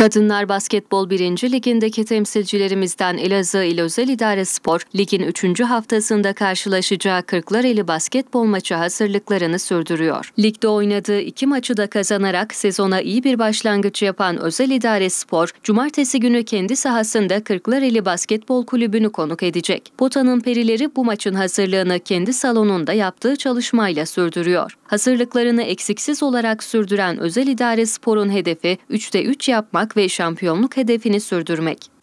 Kadınlar Basketbol 1. Ligindeki temsilcilerimizden Elazığ İl Özel İdare Spor, ligin 3. haftasında karşılaşacağı Kırklareli basketbol maçı hazırlıklarını sürdürüyor. Ligde oynadığı iki maçı da kazanarak sezona iyi bir başlangıç yapan Özel İdare Spor, cumartesi günü kendi sahasında Kırklareli Basketbol Kulübü'nü konuk edecek. Bota'nın perileri bu maçın hazırlığını kendi salonunda yaptığı çalışmayla sürdürüyor. Hazırlıklarını eksiksiz olarak sürdüren Özel İdare Spor'un hedefi 3'te 3 yapmak kazanmak ve şampiyonluk hedefini sürdürmek.